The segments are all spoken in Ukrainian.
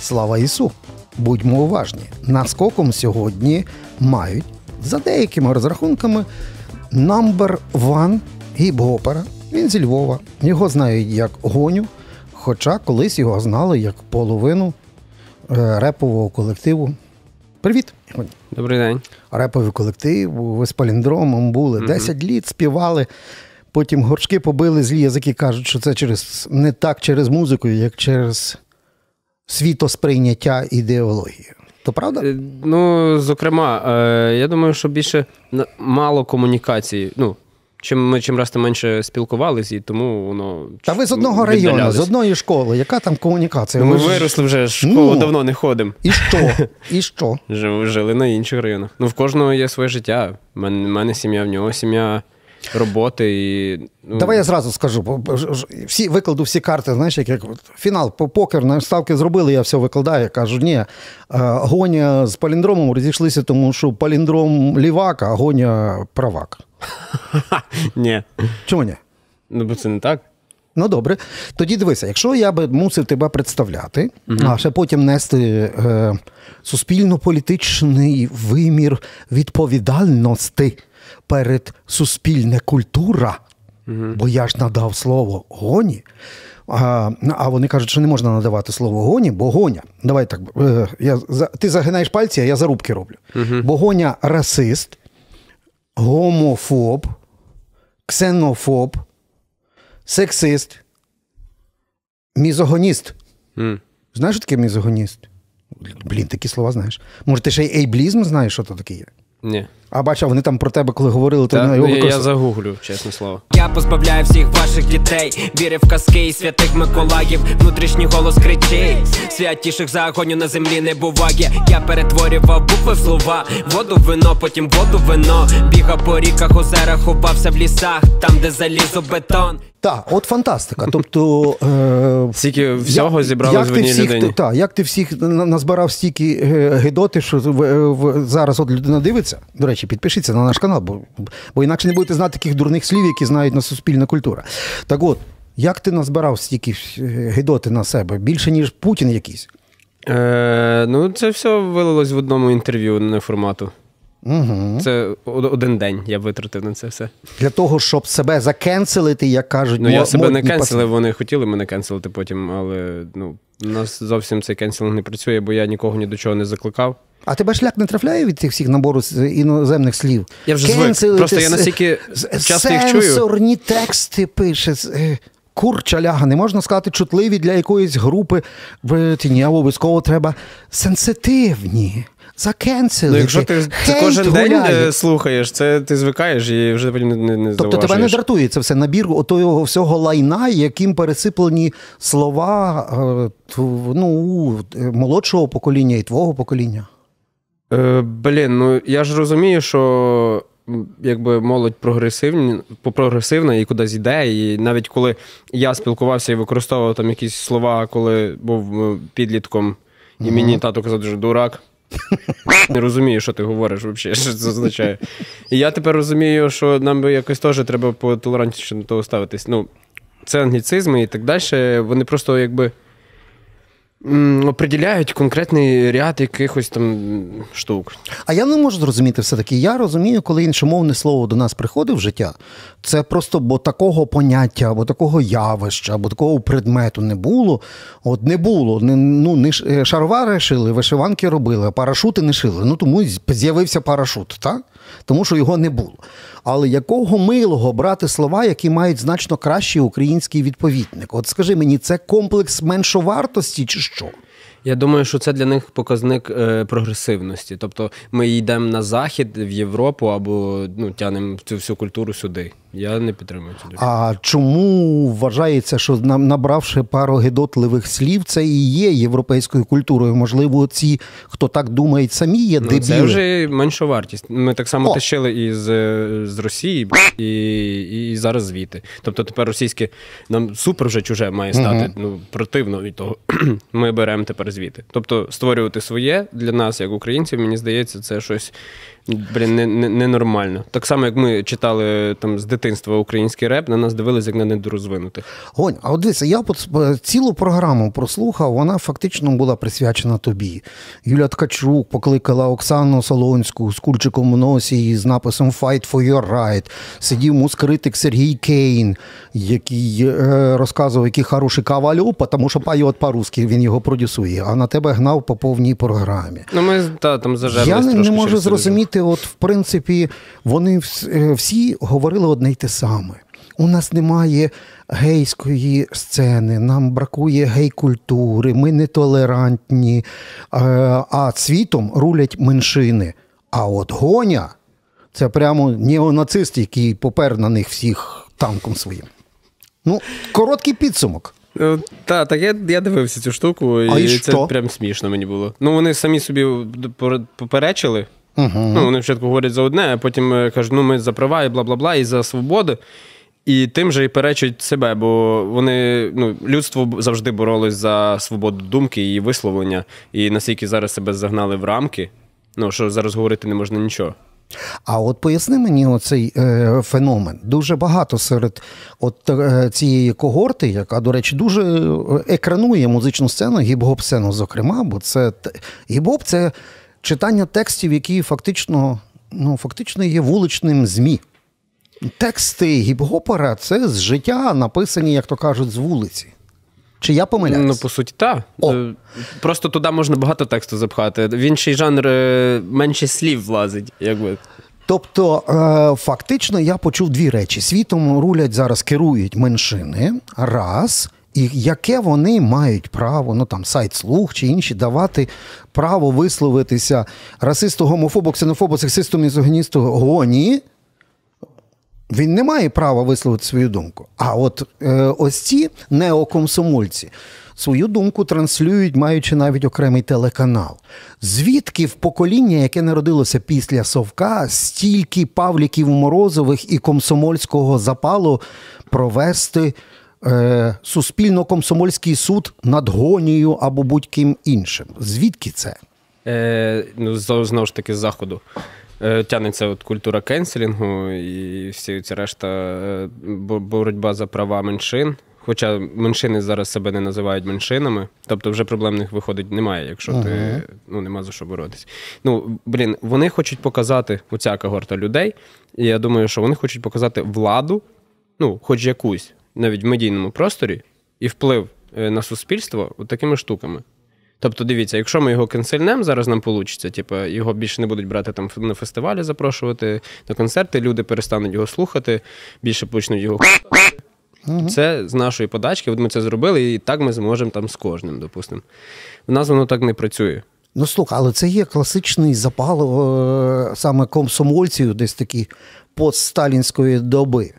Слава Ісу! Будьмо уважні! Наскоком сьогодні мають за деякими розрахунками number one гіп-гопера. Він зі Львова. Його знають як гоню, хоча колись його знали як половину е, репового колективу. Привіт! Добрий день. Реповий колективи з паліндромом були. 10 літ співали Потім горшки побили злі язики, кажуть, що це через не так через музику, як через світосприйняття ідеології. То правда? Е, ну, зокрема, е, я думаю, що більше мало комунікації. Ну, Чим ми чим раз то менше спілкувалися, і тому воно та ви з одного району, з одної школи. Яка там комунікація? Ну, ми ви... виросли вже в ну! школу ну, давно не ходимо. І що? І що? Жили на інших районах. Ну в кожного є своє життя. У мене, мене сім'я, в нього сім'я роботи. і... Ну... Давай я зразу скажу. всі Викладу всі карти, знаєш, як, як фінал по покер, на ставки зробили, я все викладаю. Я кажу, ні, е, гоня з паліндромом розійшлися, тому що паліндром лівак, а гоня правак. Ні. Чому ні? Ну, бо це не так. Ну добре, тоді дивися, якщо я би мусив тебе представляти, uh а ще потім нести е, суспільно-політичний вимір відповідальності перед суспільне культура, mm бо я ж надав слово гоні. А а вони кажуть, що не можна надавати слово гоні, бо гоня. Давай так, е, я, ти загинаєш пальці, а я зарубки роблю. mm Бо гоня расист, гомофоб, ксенофоб, сексист, мізогоніст. Mm. Знаєш, що таке мізогоніст? Блін, такі слова знаєш. Може, ти ще й ейблізм знаєш, що то таке є? Ні. А бачив, вони там про тебе, коли говорили, то не його я, я загуглю, чесне слово. Я позбавляю всіх ваших дітей, вірив в казки і святих Миколаїв, внутрішній голос кричить, святіших загоню на землі не буває. Я перетворював букви в слова, воду, вино, потім воду, вино. Бігав по ріках, озерах, ховався в лісах, там, де залізо бетон. Так, от фантастика. Тобто е, Стільки всього зібралось в одній людині. Так, як ти всіх назбирав стільки е, гидоти, що в, е, в, зараз от людина дивиться, до речі речі, підпишіться на наш канал, бо бо інакше не будете знати таких дурних слів, які знають на суспільна культура. Так от, як ти назбирав стільки е, гидоти на себе? Більше, ніж Путін якийсь? Е, Ну, це все вилилось в одному інтерв'ю не формату. Угу. Це один день я витратив на це все. Для того, щоб себе закенселити, як кажуть, Ну, я себе не кенселив, вони хотіли мене кенселити потім, але ну, у нас зовсім цей кенселинг не працює, бо я нікого ні до чого не закликав. А тебе шлях не трафляє від цих всіх набору іноземних слів? Я вже Кенсили, звик. Просто я настільки часто їх чую. Сенсорні тексти пише. Е, Курча ляга, не можна сказати, чутливі для якоїсь групи ні, обов'язково треба сенситивні. Закенсили. Ну, якщо ти Хейт кожен е, гуляє. день слухаєш, це ти звикаєш і вже потім не не, не Тобто тебе не дратує це все набір отого всього лайна, яким пересиплені слова е, ну, молодшого покоління і твого покоління. Е, блін, ну я ж розумію, що якби молодь прогресивні, прогресивна і кудись йде. І навіть коли я спілкувався і використовував там якісь слова, коли був е, підлітком, і мені тато казав, що дурак. Не розумію, що ти говориш взагалі, що це означає. І я тепер розумію, що нам би якось теж треба по толерантніше до того ставитись. Ну, це англіцизми і так далі. Вони просто якби. Определяють конкретний ряд якихось там штук. А я не можу зрозуміти все-таки. Я розумію, коли іншомовне слово до нас приходить в життя, це просто бо такого поняття, або такого явища, або такого предмету не було. От не було. Не, ну, не е, шаровари шили, вишиванки робили, а парашути не шили. Ну тому з'явився парашут, так? тому що його не було. Але якого милого брати слова, які мають значно кращий український відповідник? От скажи мені, це комплекс меншовартості? чи що? Я думаю, що це для них показник е, прогресивності. Тобто ми йдемо на захід в Європу або ну тянемо цю всю культуру сюди. Я не підтримую цю думку. А чому вважається, що набравши пару гидотливих слів, це і є європейською культурою? Можливо, ці, хто так думає, самі є ну, дебіли? це вже менша вартість. Ми так само О. тащили із з, з Росії, і і зараз звідти. Тобто тепер російське нам супер вже чуже має стати угу. ну, противно від того. Ми беремо тепер звідти. Тобто створювати своє для нас, як українців, мені здається, це щось Блін, не, не, ненормально. Так само, як ми читали там з дитинства український реп, на нас дивилися як на недорозвинутих. Гонь, а от дивися, я по е, цілу програму прослухав, вона фактично була присвячена тобі. Юля Ткачук покликала Оксану Солонську з кульчиком у носі і з написом Fight for your right. Сидів мускритик Сергій Кейн, який е, розказував, який хороший кавальопа, тому що пає от по-русски він його продюсує, а на тебе гнав по повній програмі. Ну, ми та, там Я не можу зрозуміти знаєте, от в принципі, вони е, всі говорили одне й те саме. У нас немає гейської сцени, нам бракує гей-культури, ми нетолерантні, е, а світом рулять меншини. А от гоня це прямо неонацист, який попер на них всіх танком своїм. Ну, короткий підсумок. Е, так, так я я дивився цю штуку, і, а і це що? прям смішно мені було. Ну вони самі собі поперечили Угу. Ну, Вони спочатку говорять за одне, а потім е, кажуть, ну ми за права і бла бла бла, і за свободи. І тим же і перечать себе, бо вони ну людство завжди боролось за свободу думки і висловлення. І наскільки зараз себе загнали в рамки, ну що зараз говорити не можна нічого. А от поясни мені оцей е, феномен. Дуже багато серед от е, цієї когорти, яка, до речі, дуже е, екранує музичну сцену, гіп-гоп сцену, зокрема, бо це гіп-гоп – це читання текстів, які фактично ну, фактично є вуличним ЗМІ. Тексти гіп-гопера це з життя написані, як то кажуть, з вулиці. Чи я помиляюсь? Ну, по суті, так. Е, просто туди можна багато тексту запхати. В інший жанр е, менше слів влазить, якби. Тобто, е, фактично, я почув дві речі: світом рулять зараз керують меншини. Раз і яке вони мають право, ну там сайт слуг чи інші давати право висловитися расисту, гомофобу, ксенофобу, сексисту, мізогіністу гоні. Він не має права висловити свою думку. А от е, ось ці неокомсомольці свою думку транслюють, маючи навіть окремий телеканал. Звідки в покоління, яке народилося після Совка, стільки павліків морозових і комсомольського запалу провести е, суспільно-комсомольський суд над гонією або будь-ким іншим. Звідки це? Е, ну, Знову ж таки, з заходу. Е, тянеться от культура кенселінгу і всі ці решта е, боротьба за права меншин. Хоча меншини зараз себе не називають меншинами, тобто вже проблемних виходить немає, якщо ага. ти ну нема за що боротись. Ну блін, вони хочуть показати оця когорта людей. і Я думаю, що вони хочуть показати владу, ну хоч якусь навіть в медійному просторі і вплив е, на суспільство от такими штуками. Тобто, дивіться, якщо ми його кенсельнем, зараз нам вийде, типу, його більше не будуть брати там на фестивалі, запрошувати на концерти, люди перестануть його слухати, більше почнуть його Це з нашої подачки, от ми це зробили, і так ми зможемо там з кожним, допустимо. В нас воно так не працює. Ну, слухай, але це є класичний запал е, саме комсомольців, десь такі постсталінської доби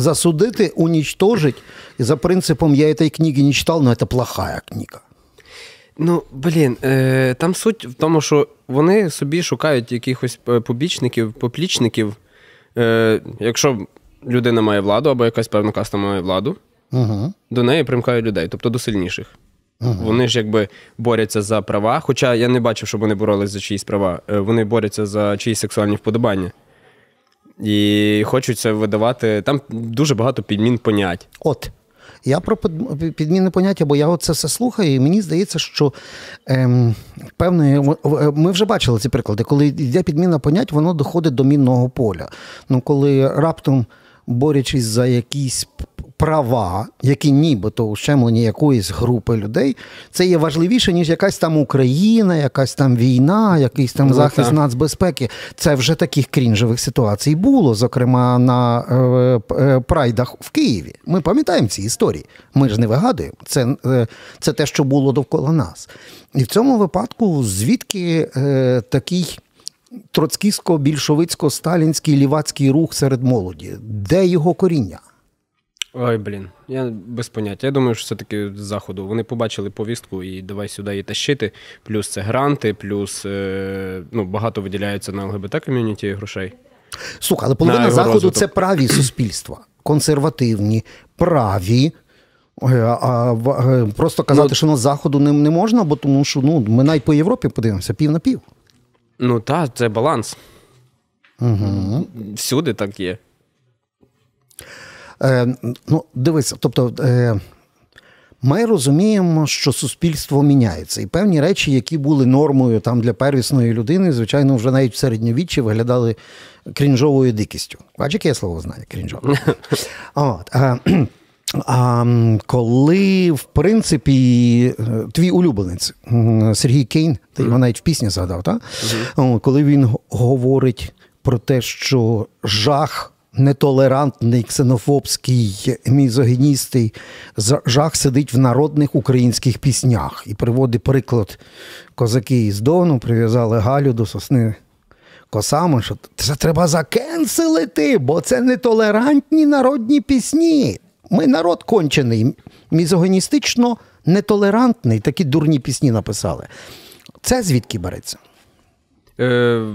засудити, уничтожить. И за принципом я этой книги не читал, но это плохая книга. Ну, блін, е, там суть в тому, що вони собі шукають якихось е, побічників, поплічників. Е, якщо людина має владу або якась певна каста має владу, угу. до неї примкають людей, тобто до сильніших. Угу. Вони ж якби борються за права. Хоча я не бачив, щоб вони боролись за чиїсь права, вони борються за чиїсь сексуальні вподобання і хочуть це видавати. Там дуже багато підмін понять. От. Я про підміни поняття, бо я це все слухаю, і мені здається, що ем, певно, е, ми вже бачили ці приклади. Коли йде підміна понять, воно доходить до мінного поля. Ну коли раптом борючись за якісь права, які нібито ущемлені якоїсь групи людей, це є важливіше, ніж якась там Україна, якась там війна, якийсь там ну, захист нацбезпеки. Це вже таких крінжових ситуацій було, зокрема на е, е, прайдах в Києві. Ми пам'ятаємо ці історії. Ми ж не вигадуємо. Це, е, Це те, що було довкола нас. І в цьому випадку, звідки е, такий троцкістсько більшовицько сталінський лівацький рух серед молоді? Де його коріння? Ой, блін, я без поняття. Я думаю, що все-таки з заходу. Вони побачили повістку і давай сюди її тащити. Плюс це гранти, плюс е, ну, багато виділяється на ЛГБТ ком'юніті грошей. Слухай, але половина заходу розвиток. це праві суспільства, консервативні, праві. Е, а е, Просто казати, ну, що на заходу не, не можна, бо тому що ну ми навіть по Європі подивимося пів на пів. Ну так, це баланс. Угу. Всюди так є. Е, Ну, дивись. тобто. Е... Ми розуміємо, що суспільство міняється, і певні речі, які були нормою там для первісної людини, звичайно, вже навіть в середньовіччі виглядали крінжовою дикістю. Бач, яке слово знає крінжове. А коли, в принципі, е, твій улюбленець Сергій Кейн, ти його навіть в пісні згадав, так? коли він говорить про те, що жах нетолерантний, ксенофобський, мізогіністий, жах сидить в народних українських піснях і приводить приклад козаки із Дону, прив'язали Галю до сосни. Косами, що це треба закенселити, бо це нетолерантні народні пісні. Ми народ кончений, мізогоністично нетолерантний, такі дурні пісні написали. Це звідки береться? Е,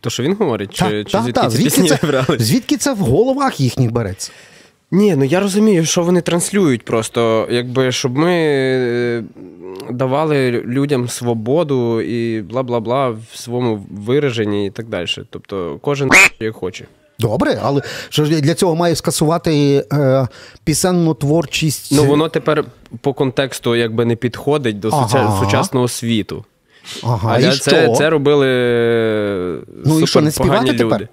То, що він говорить, та, чи, та, звідки та, звідки, пісні це, звідки це в головах їхніх береться? Ні, ну я розумію, що вони транслюють просто, якби щоб ми е, давали людям свободу і бла бла бла в своєму вираженні і так далі. Тобто кожен як хоче. Добре, але що ж для цього має скасувати е, пісенну творчість. Ну воно тепер по контексту якби не підходить до ага. сучасного світу. Ага, Але і це що? це робили е, ну, супер і що, не співати люди. Тепер?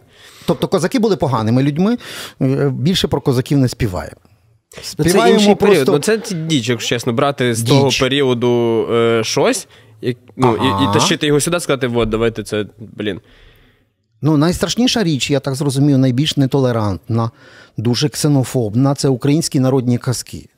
Тобто козаки були поганими людьми. Е, більше про козаків не співає. Ну, Співаємо це інший просто... Ну, Це діч, якщо чесно, брати з діч. того періоду е, щось як, ну, ага. і, і тащити його сюди, сказати, от, давайте це, блін. Ну, найстрашніша річ, я так зрозумів, найбільш нетолерантна, дуже ксенофобна це українські народні казки.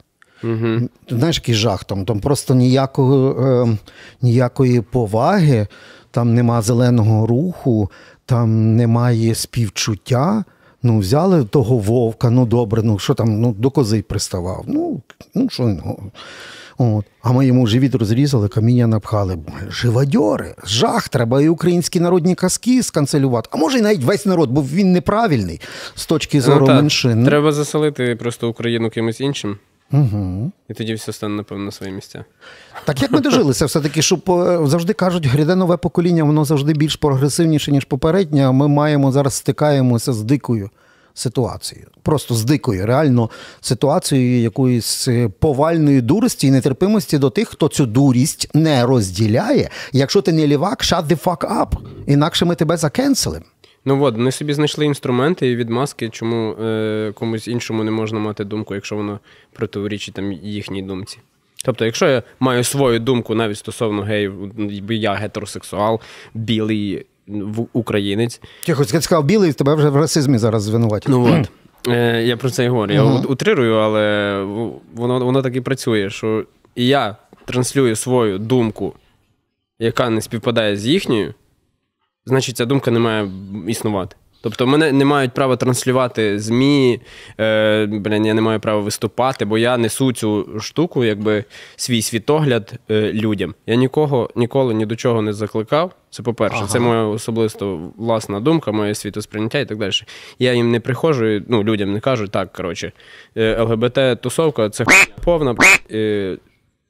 Угу. Знаєш, який жах там там просто ніякого, е, ніякої поваги, там нема зеленого руху, там немає співчуття. Ну, взяли того вовка, ну добре, ну що там, ну до кози приставав. Ну, ну що ну. От. А ми йому живіт розрізали, каміння напхали. Живадьори, жах, треба і українські народні казки сканцелювати. А може, і навіть весь народ, бо він неправильний з точки ну зору ну, меншин. Треба заселити просто Україну кимось іншим. Угу. І тоді все стане, напевно, на свої місця. Так як ми дожилися, все-таки, щоб е, завжди кажуть, гряде нове покоління, воно завжди більш прогресивніше, ніж попереднє. а Ми маємо зараз стикаємося з дикою ситуацією. Просто з дикою, реально ситуацією якоїсь повальної дурості і нетерпимості до тих, хто цю дурість не розділяє. Якщо ти не лівак, shut the fuck up, інакше ми тебе закенселимо. Ну от, вони собі знайшли інструменти і відмазки, чому е, комусь іншому не можна мати думку, якщо воно противорічить там їхній думці. Тобто, якщо я маю свою думку навіть стосовно геїв, я гетеросексуал, білий в українець. Тихо, ти сказав білий, тебе вже в расизмі зараз звинуватять. Ну от. Е, Я про це і говорю. Я uh-huh. утрирую, але воно воно так і працює, що і я транслюю свою думку, яка не співпадає з їхньою, значить, ця думка не має існувати. Тобто мене не мають права транслювати ЗМІ, е, блін, я не маю права виступати, бо я несу цю штуку, якби свій світогляд е, людям. Я нікого ніколи ні до чого не закликав. Це по-перше, ага. це моя особисто власна думка, моє світосприйняття і так далі. Я їм не приходжу, ну людям не кажу так. Коротше, е, ЛГБТ-тусовка це повна. Е,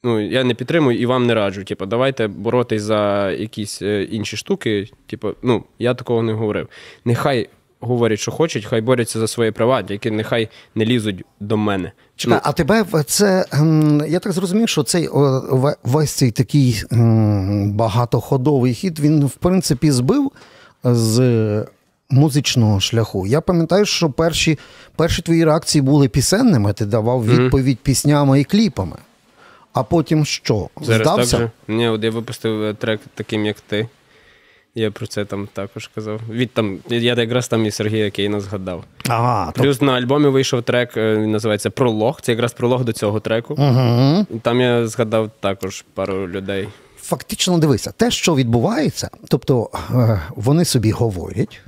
ну, я не підтримую і вам не раджу. Типу, давайте боротись за якісь е, інші штуки. Типу, ну, я такого не говорив. Нехай. Говорять, що хочуть, хай борються за свої права, які нехай не лізуть до мене. Чому? Ну, а тебе це я так зрозумів, що цей весь цей такий багатоходовий хід він в принципі збив з музичного шляху. Я пам'ятаю, що перші перші твої реакції були пісенними. Ти давав відповідь піснями і кліпами. А потім що? Зараз Здався? Так же? Ні, от я випустив е, трек таким, як ти. Я про це там також казав. Від там, Я якраз там і Сергія Кейна згадав. Ага, Плюс то... на альбомі вийшов трек, е, він називається Пролог. Це якраз пролог до цього треку. Угу. Там я згадав також пару людей. Фактично дивися, те, що відбувається, тобто е, вони собі говорять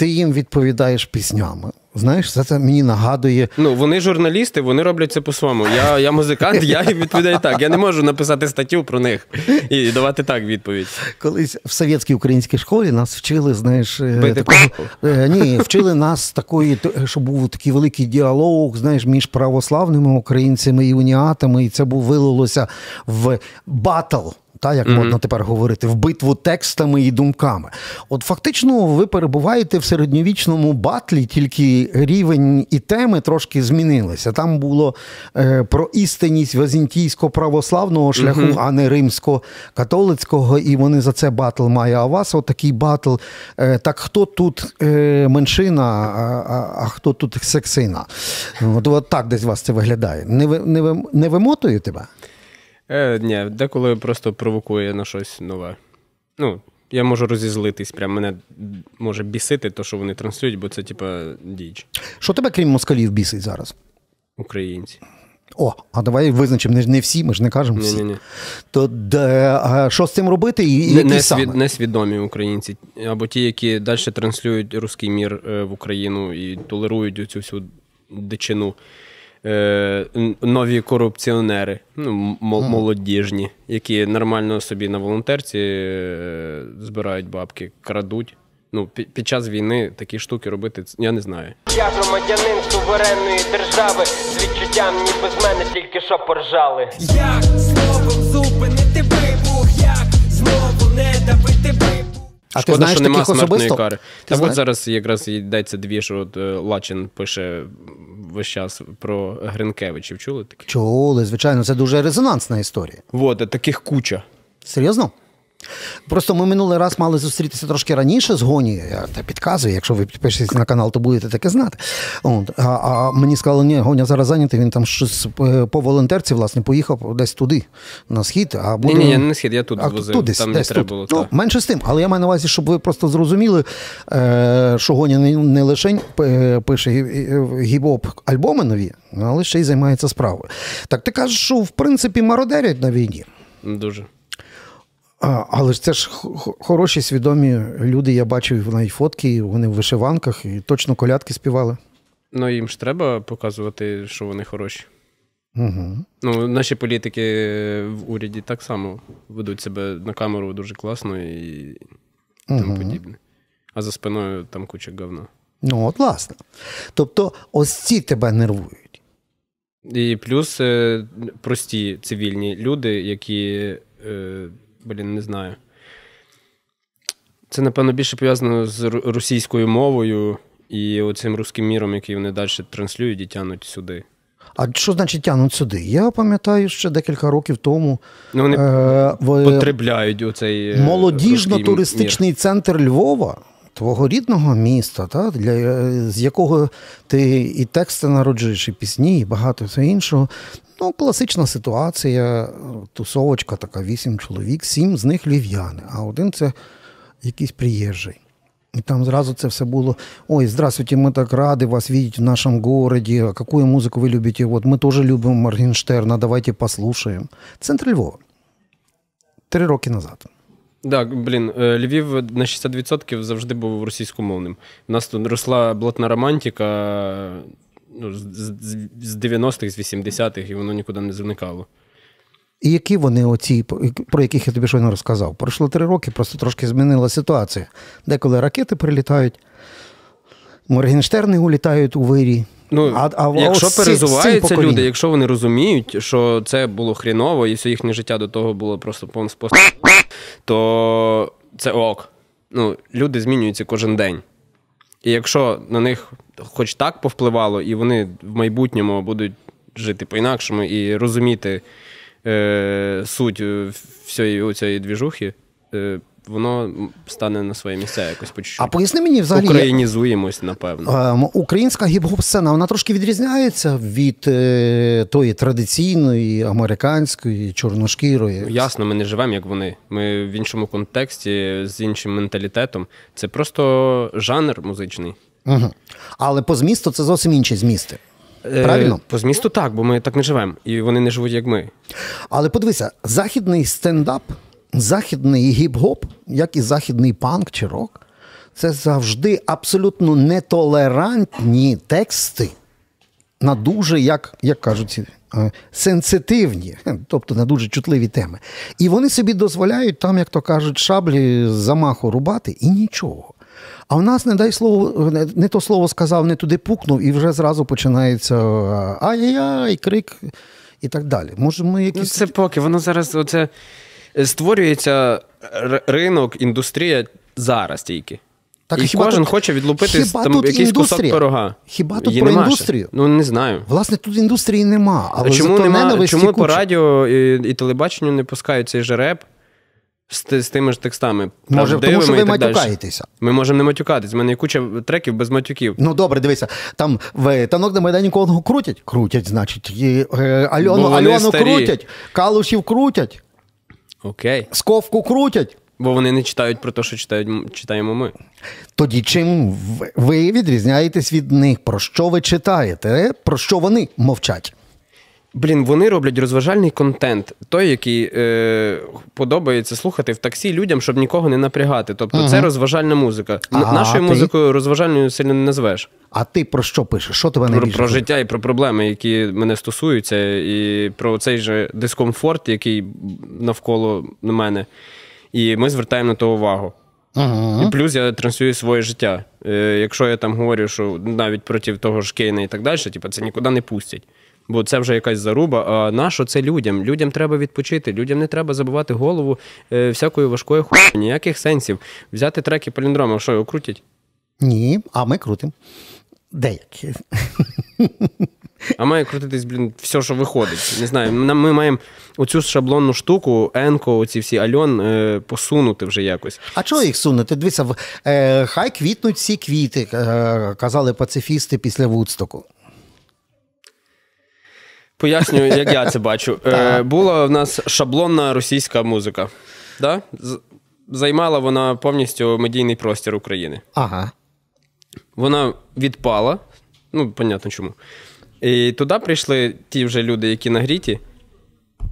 ти їм відповідаєш піснями. Знаєш, це, це мені нагадує. Ну вони журналісти, вони роблять це по-своєму. Я я музикант, я їм відповідаю так. Я не можу написати статтю про них і давати так відповідь. Колись в совєтській українській школі нас вчили, знаєш, е, такого, е, ні, вчили нас такої, що був такий великий діалог, знаєш, між православними українцями і уніатами, і це був вилилося в батл та як mm-hmm. модно тепер говорити, в битву текстами і думками. От фактично, ви перебуваєте в середньовічному батлі, тільки рівень і теми трошки змінилися. Там було е, про істинність вазінтійсько-православного шляху, mm-hmm. а не римсько-католицького, і вони за це батл має. А у вас отакий батл. Е, так хто тут е, меншина, а, а хто тут сексина? От, от так десь у вас це виглядає. Не ви, не, ви, не вимотує тебе? Е, Ні, деколи просто провокує на щось нове. Ну, я можу розізлитись, прям мене може бісити, то що вони транслюють, бо це типа діч. Що тебе, крім москалів, бісить зараз? Українці. О, а давай визначимо не, не всі, ми ж не кажемо. всі. Ні, ні, ні. То де, а що з цим робити? і які не, саме? Несвідомі українці або ті, які далі транслюють руський мір е, в Україну і толерують цю всю дичину е, нові корупціонери, ну, молодіжні, які нормально собі на волонтерці е, збирають бабки, крадуть. Ну, під, під час війни такі штуки робити я не знаю. Я громадянин суверенної держави з відчуттям ніби з мене тільки що поржали. Як знову зупинити вибух, як знову не давити вибух. А Шкода, ти знаєш що немає смертної особисто? кари. Ти Та знаєш? от зараз якраз йдеться дві, що от е, Лачин пише весь час про Гринкевичів. Чули такі Чули, звичайно, це дуже резонансна історія. Вот, таких куча. Серйозно? Просто ми минулий раз мали зустрітися трошки раніше з Гоні, я та підказую, якщо ви підпишетесь на канал, то будете таке знати. От. А, а мені сказали, ні, Гоня зараз зайнятий, він там щось е, по волонтерці власне, поїхав десь туди, на схід. А буде... Ні, ні, не на схід, я тут а, возив, тут там десь, не треба було. Ну, менше з тим, але я маю на увазі, щоб ви просто зрозуміли, е, що Гоня не лише е, пише гіп-оп альбоми нові, але ще й займається справою. Так ти кажеш, що в принципі мародерять на війні. Дуже. Але ж це ж хороші, свідомі люди. Я бачив навіть фотки, вони в вишиванках і точно колядки співали. Ну їм ж треба показувати, що вони хороші. Угу. Ну, Наші політики е, в уряді так само ведуть себе на камеру дуже класно і тому угу. подібне. А за спиною там куча говна. Ну, от власне. Тобто, ось ці тебе нервують. І плюс е, прості цивільні люди, які. Е, блін, не знаю. Це, напевно, більше пов'язано з російською мовою і оцим русським міром, який вони далі транслюють і тянуть сюди. А що значить тянуть сюди? Я пам'ятаю ще декілька років тому. Ну, вони е, е потребляють у цей е, молодіжно-туристичний мір. центр Львова, твого рідного міста, та, для, е, з якого ти і тексти народжуєш, і пісні, і багато всього іншого. Ну, класична ситуація, тусовочка така, вісім чоловік, сім з них львів'яни, а один це якийсь приїжджий. І там зразу це все було. ой, здравствуйте, ми так рады вас видеть в нашому городе, какую музику ви любите, вот мы тоже любим Моргенштерна, давайте послухаємо. Центр Львова. Три роки назад. Так, блін, е, Львів на 60% завжди був російськомовним. У нас тут росла блатна романтика, ну, з 90-х, з 80-х, і воно нікуди не зникало. І які вони оці, про яких я тобі щойно розказав? Пройшло три роки, просто трошки змінила ситуація. Деколи ракети прилітають, Моргенштерни улітають у вирі. Ну, а, а Якщо перезуваються люди, якщо вони розуміють, що це було хріново, і все їхнє життя до того було просто повним повністю, то це ок. Ну, Люди змінюються кожен день. І якщо на них хоч так повпливало, і вони в майбутньому будуть жити по-інакшому і розуміти е, суть е, всієї цієї двіжухи. Е, Воно стане на своє місце якось по А поясни мені взагалі. Українізуємось, напевно. Е, українська гіп-гоп сцена вона трошки відрізняється від е, тої традиційної, американської, чорношкірої. Ясно, ми не живемо, як вони. Ми в іншому контексті, з іншим менталітетом. Це просто жанр музичний. Угу. Але по змісту це зовсім інші змісти. Е, Правильно? Е, по змісту так, бо ми так не живемо, і вони не живуть як ми. Але подивися, західний стендап, західний гіп-гоп, як і західний панк чи рок, це завжди абсолютно нетолерантні тексти на дуже, як як кажуть, е, сенситивні, тобто на дуже чутливі теми. І вони собі дозволяють там, як то кажуть, шаблі замаху рубати і нічого. А в нас, не дай слово, не то слово сказав, не туди пукнув, і вже зразу починається ай-яй-яй, крик і так далі. Може, ми ну, якісь... Ну, Це поки воно зараз оце е, створюється е, ринок, індустрія зараз тільки. Так, і хіба кожен тут, хоче відлупити хіба там, тут якийсь індустрія? кусок пирога. Хіба тут Її про індустрію? Ще. Ну не знаю. Власне, тут індустрії нема. Але чому зато нема, чому по радіо і, і телебаченню не пускають цей жереб? з, з тими ж текстами. Може, тому що ви матюкаєтеся. Ми можемо не матюкатись. У мене є куча треків без матюків. Ну добре, дивися. Там в е, танок на Майдані кого крутять. Крутять, значить. І, е, Альону, Альону крутять, Калушів крутять. Окей. Сковку крутять. Бо вони не читають про те, що читають, читаємо ми. Тоді чим ви відрізняєтесь від них? Про що ви читаєте? Про що вони мовчать? Блін, вони роблять розважальний контент, той, який е, подобається слухати в таксі людям, щоб нікого не напрягати. Тобто ага. це розважальна музика. Ага, Нашою ти? музикою розважальною сильно не назвеш. А ти про що пишеш? Що тебе не Про, про життя і про проблеми, які мене стосуються, і про цей же дискомфорт, який навколо мене. І ми звертаємо на то увагу. Ага. І плюс я транслюю своє життя. Е, Якщо я там говорю, що навіть проти того ж Кейна і так далі, типу, це нікуди не пустять бо це вже якась заруба. А нащо це людям? Людям треба відпочити, людям не треба забувати голову е, всякої важкої хуйню. Ніяких сенсів. Взяти треки поліндрома, що його крутять? Ні, а ми крутимо. Деякі. А має крутитись, блін, все, що виходить. Не знаю, ми маємо оцю шаблонну штуку, Енко, оці всі Альон, е, посунути вже якось. А чого їх сунути? Дивіться, е, хай квітнуть всі квіти, е, казали пацифісти після Вудстоку. Пояснюю, як я це бачу. Е, Була в нас шаблонна російська музика. Да? Займала вона повністю медійний простір України. Ага. Вона відпала, ну, понятно чому. І туди прийшли ті вже люди, які нагріті,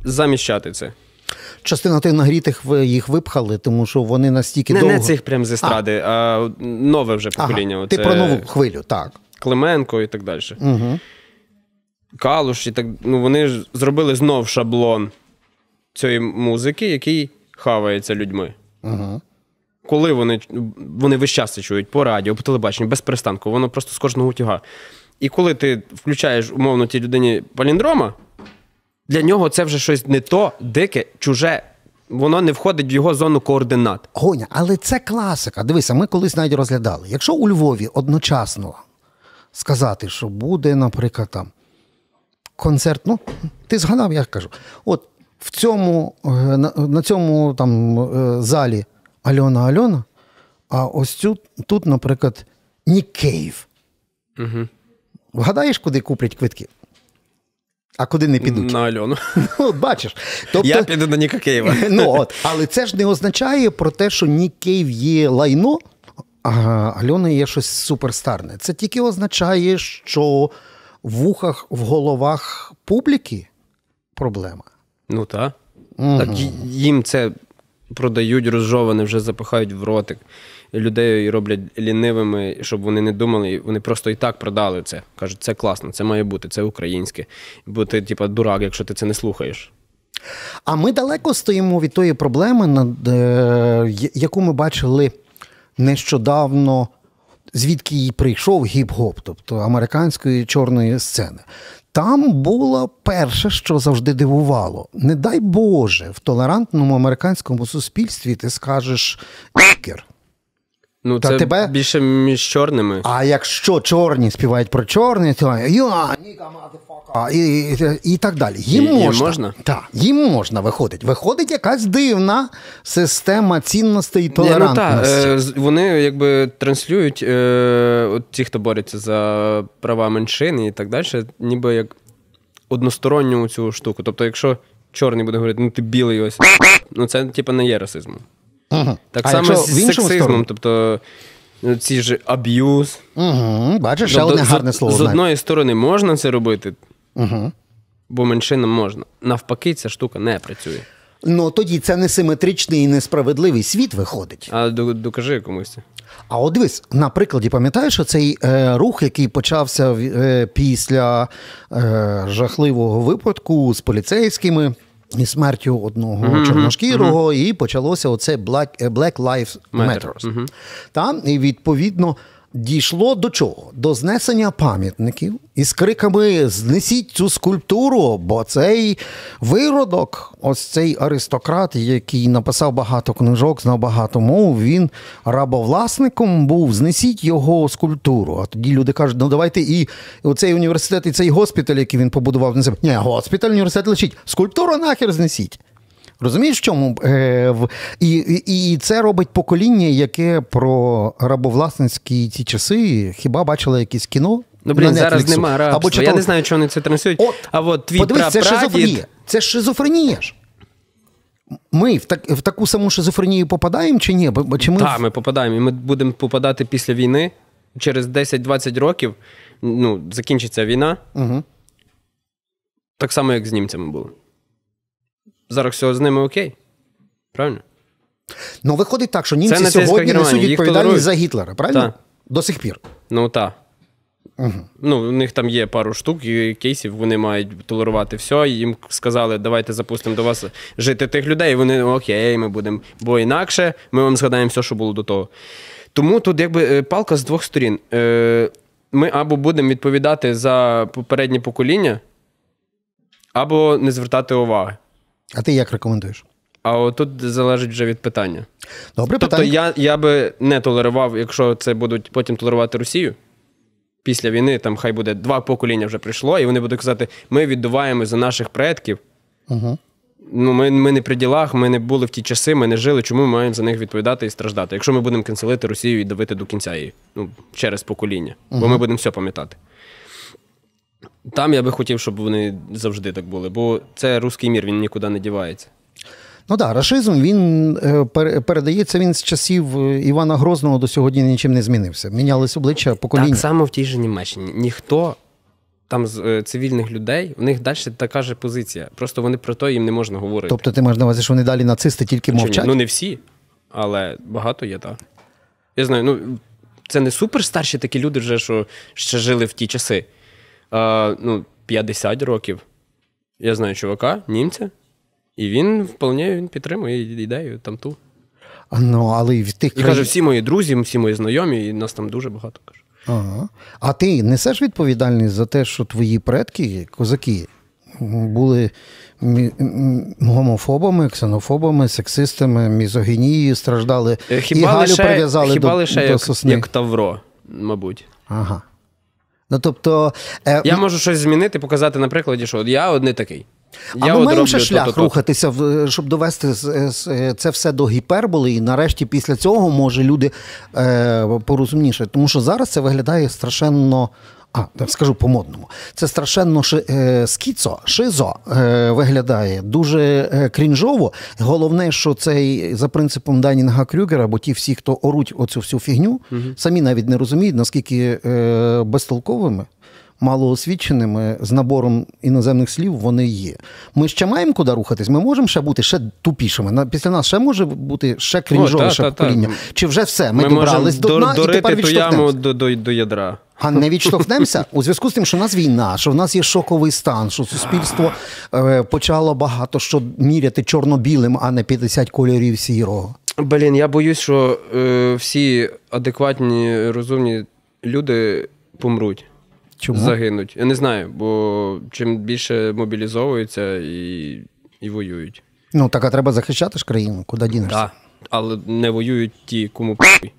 заміщати це. Частина тих нагрітих їх випхали, тому що вони настільки не, довго... Не цих прям з естради, а, а нове вже покоління. Ага. Ти про е, нову хвилю, так. Клименко і так далі. Угу. Калуш і так. Ну вони ж зробили знов шаблон цієї музики, який хавається людьми. Ага. Коли вони вони весь час це чують по радіо, по телебаченню, без перестанку, воно просто з кожного утюга. І коли ти включаєш умовно тій людині паліндрома, для нього це вже щось не то, дике, чуже. Воно не входить в його зону координат. Гоня, але це класика. Дивися, ми колись навіть розглядали. Якщо у Львові одночасно сказати, що буде, наприклад, там концерт. Ну, ти згадав, я кажу. От в цьому, е, на, на цьому там е, залі Альона Альона, а ось цю, тут, наприклад, Нікеїв. Угу. Вгадаєш, куди куплять квитки? А куди не підуть? На Альону. Ну, от бачиш. Тобто, Я піду на Ніка Києва. Ну, от. Але це ж не означає про те, що Нік Київ є лайно, а Альона є щось суперстарне. Це тільки означає, що в ухах, в головах публіки проблема. Ну та. угу. так. Їм це продають розжоване, вже запихають в ротик. Людей роблять лінивими, щоб вони не думали, вони просто і так продали це. Кажуть, це класно, це має бути, це українське. Бо ти, типа, дурак, якщо ти це не слухаєш. А ми далеко стоїмо від тої проблеми, е, яку ми бачили нещодавно звідки і прийшов гіп-гоп, тобто американської чорної сцени. Там було перше, що завжди дивувало. Не дай Боже, в толерантному американському суспільстві ти скажеш «нікер». Ну, Та це тебе... більше між чорними. А якщо чорні співають про чорний, то you are nigga, а, і і так далі. Їм і, можна. можна? Так, їм можна виходить. Виходить якась дивна система цінностей і толерантності. Не, ну, та, е, вони якби транслюють е, от ті, хто бореться за права меншин і так далі, ніби як односторонню цю штуку. Тобто, якщо чорний буде говорити, ну ти білий ось, ну це типу, не є расизмом. Угу. Так а само з сексизмом, сторону? тобто. Ну, ці ж аб'юз. Угу, Бачиш, ще тобто одне гарне слово. З одної сторони можна це робити, Угу. Бо меншинам можна. Навпаки, ця штука не працює. Ну тоді це несиметричний і несправедливий світ виходить. А докажи комусь А от дивись, на прикладі, пам'ятаєш цей е, рух, який почався е, після е, жахливого випадку з поліцейськими і смертю одного mm-hmm. чорношкірого, mm-hmm. і почалося оце Black е, Black Lives Matter. Mm-hmm. Та, і відповідно дійшло до чого? До знесення пам'ятників із криками Знесіть цю скульптуру, бо цей виродок, ось цей аристократ, який написав багато книжок, знав багато мов, він рабовласником був, знесіть його скульптуру. А тоді люди кажуть, ну давайте і оцей університет, і цей госпіталь, який він побудував, не ні, госпіталь, університет лечить, скульптуру нахер знесіть. Розумієш, в чому е, в, і, і, і це робить покоління, яке про рабовласницькі ті часи хіба бачило якесь кіно? Ну, блін, зараз немає рабства. Або читали... Я не знаю, чого вони це транслюють. От, а от твій подивись, прапрадід... це шизофренія. Це шизофренія ж. Ми в так в таку саму шизофренію попадаємо чи ні? Чи ми... Так, ми попадаємо, і ми будемо попадати після війни через 10-20 років. Ну, закінчиться війна. Угу. Так само, як з німцями було зараз все з ними окей. Правильно? Ну, виходить так, що німці це сьогодні несуть відповідальність за Гітлера, правильно? Та. До сих пір. Ну так. Угу. Ну, У них там є пару штук і кейсів, вони мають толерувати все. Їм сказали, давайте запустимо до вас жити тих людей. І Вони окей, ми будемо, бо інакше ми вам згадаємо все, що було до того. Тому тут якби е, палка з двох сторін. Е, ми або будемо відповідати за попереднє покоління, або не звертати уваги. А ти як рекомендуєш? А отут залежить вже від питання. Добре, тобто питання. я я би не толерував, якщо це будуть потім толерувати Росію. Після війни там хай буде два покоління вже прийшло, і вони будуть казати: ми віддуваємо за наших предків. Угу. Ну, Ми ми не при ділах, ми не були в ті часи, ми не жили. Чому ми маємо за них відповідати і страждати? Якщо ми будемо канцелити Росію і давити до кінця її ну, через покоління, угу. бо ми будемо все пам'ятати. Там я би хотів, щоб вони завжди так були, бо це русський мір, він нікуди не дівається. Ну так, да, рашизм він е, передається він з часів е, Івана Грозного до сьогодні нічим не змінився. Мінялись обличчя покоління. Так само в тій же Німеччині. Ніхто там з е, цивільних людей, у них далі така ж позиція. Просто вони про то їм не можна говорити. Тобто ти маєш на увазі, що вони далі нацисти тільки Чому? мовчать? Ну не всі, але багато є, так. Я знаю, ну це не суперстарші такі люди, вже що ще жили в ті часи е, ну, 50 років. Я знаю чувака, німця, і він вполне він підтримує ідею там ту. ну, але і в тих І каже, всі мої друзі, всі мої знайомі, і нас там дуже багато каже. Ага. А ти несеш відповідальність за те, що твої предки, козаки, були гомофобами, ксенофобами, сексистами, мізогінією, страждали Е, і Галю прив'язали хіба до, лише до як, сосни. як Тавро, мабуть. Ага. Ну тобто, е, я можу щось змінити, показати на прикладі, що я одне такий. А я ми маємо ще шлях то-то-то. рухатися, е, щоб довести е, е, це все до гіперболи, і нарешті після цього може люди е, порозумніше. Тому що зараз це виглядає страшенно а, скажу по-модному. Це страшенно ши, е, скіцо, шизо е, виглядає дуже е, крінжово. Головне, що цей за принципом Данінга Крюгера, бо ті всі, хто оруть оцю всю фігню, угу. самі навіть не розуміють, наскільки е, безтолковими малоосвіченими з набором іноземних слів вони є. Ми ще маємо куди рухатись. Ми можемо ще бути ще тупішими. після нас ще може бути ще крінжовіше покоління. Чи вже все? Ми, ми добрались до дна і тепер відштовхнемося. До, до, до ядра. А не відштовхнемося у зв'язку з тим, що в нас війна, що в нас є шоковий стан, що суспільство е, почало багато що міряти чорно-білим, а не 50 кольорів сірого. Блін, я боюсь, що е, всі адекватні розумні люди помруть. Чому? загинуть. Я не знаю, бо чим більше мобілізовуються і і воюють. Ну, так а треба захищати ж країну, куди дінешся? Так, але не воюють ті, кому похуй.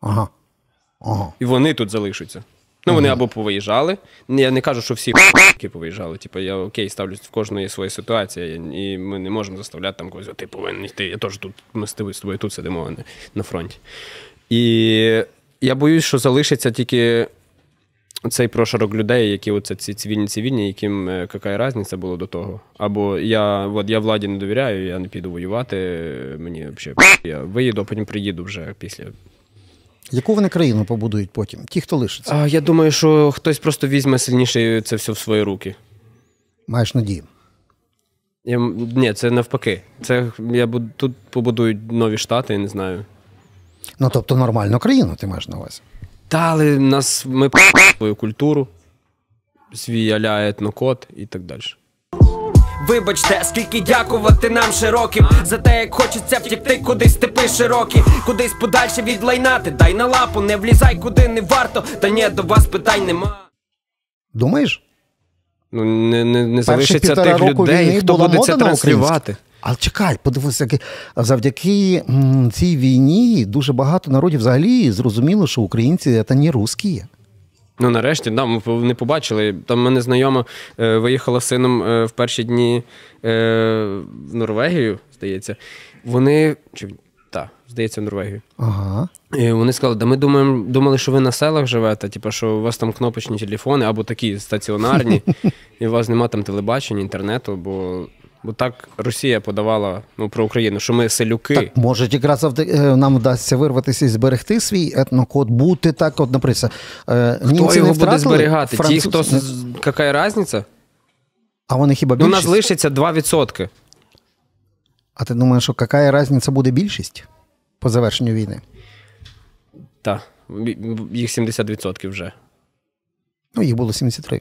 Ага. ага. І вони тут залишаться. Ну, вони або повиїжджали. Я не кажу, що всі які повиїжджали. Типу, я окей, ставлюсь в кожної своя ситуація, і ми не можемо заставляти там когось, ти повинен йти. Я теж тут ми з тобою тут сидимо а не на фронті. І я боюсь, що залишаться тільки цей прошарок людей, які оце ці цивільні цивільні, яким е, яка різниця було до того. Або я от я владі не довіряю, я не піду воювати. Мені взагалі я виїду, а потім приїду вже після. Яку вони країну побудують потім? Ті, хто лишиться? А, Я думаю, що хтось просто візьме сильніше це все в свої руки. Маєш надію. Я, Ні, це навпаки. Це я Тут побудують нові штати, я не знаю. Ну тобто нормальну країну ти маєш на увазі. Дали але нас ми свою культуру, свій аля етнокод і так далі. Вибачте, скільки дякувати нам широким за те, як хочеться втікти, кудись степи широкі, кудись подальше відлайнати, дай на лапу, не влізай, куди не варто, та ні, до вас питань нема. Думаєш? Ну не не, не залишиться тих людей, хто буде це транслювати. Але чекай, подивися, завдяки цій війні дуже багато народів взагалі зрозуміло, що українці це не русські. Ну, нарешті, да, ми не побачили. Там мене знайома е, виїхала з сином е, в перші дні е, в Норвегію, здається. Вони. Чи, та, здається, в Норвегію. Ага. І Вони сказали, да ми думаємо, думали, що ви на селах живете, типу, що у вас там кнопочні телефони або такі стаціонарні, і у вас нема там телебачення, інтернету, бо Бо так Росія подавала ну про Україну, що ми селюки. Так, Може, якраз е, нам вдасться вирватися і зберегти свій етнокод, бути так, от наприклад. Е, хто його не буде зберігати? Француз... Ті, хто яка різниця? А вони хіба ну, більшість? Ну, нас лишиться 2%. А ти думаєш, що яка різниця буде більшість по завершенню війни? Так, їх 70% вже. Ну, їх було 73.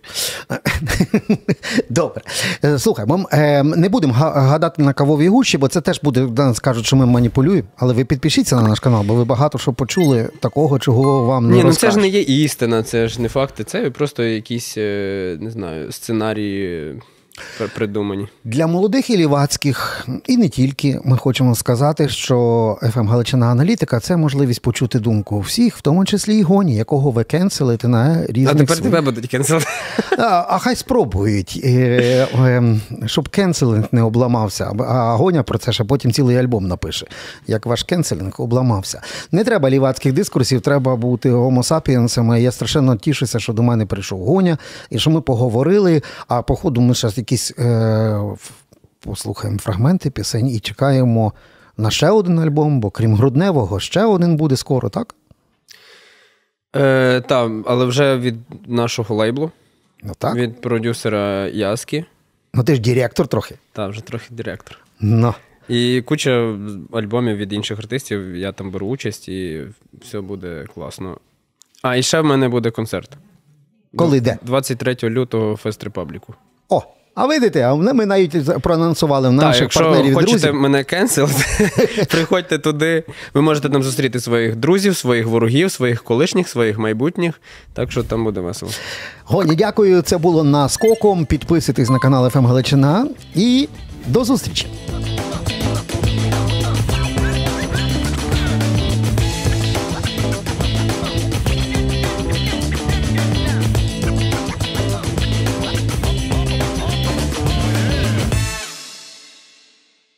Добре. Е, слухай, ми е, не будемо гадати на кавові гущі, бо це теж буде нас кажуть, що ми маніпулюємо. Але ви підпишіться на наш канал, бо ви багато що почули такого, чого вам не Ні, розкажуть. ну це ж не є істина, це ж не факти. Це просто якісь е, не знаю сценарії придумані для молодих і лівацьких, і не тільки. Ми хочемо сказати, що «ФМ ем Галичина аналітика це можливість почути думку всіх, в тому числі і гоні, якого ви кенселите на різних... А тепер св... тебе будуть кенселити. А, а хай спробують, е, е, ем, щоб кенселинг не обламався. А гоня про це ще потім цілий альбом напише. Як ваш кенселинг обламався? Не треба лівацьких дискурсів, треба бути гомосапіенсами. Я страшенно тішуся, що до мене прийшов гоня, і що ми поговорили. А походу, ми ще зараз якісь е, послухаємо фрагменти пісень і чекаємо на ще один альбом, бо крім грудневого, ще один буде скоро, так? Е, Так, але вже від нашого лейблу. Ну так. Від продюсера Яски. Ну, ти ж директор трохи. Так, вже трохи директор. Ну. І куча альбомів від інших артистів, я там беру участь, і все буде класно. А, і ще в мене буде концерт. Коли де? 23 лютого Фест Репабліку. О! А видите, а ми навіть проанонсували в наших так, партнерів. Якщо хочете мене кенселити, приходьте туди. Ви можете там зустріти своїх друзів, своїх ворогів, своїх колишніх, своїх майбутніх. Так що там буде весело. Гоні, дякую. Це було наскоком. Підписуйтесь на канал FM ем Галичина і до зустрічі.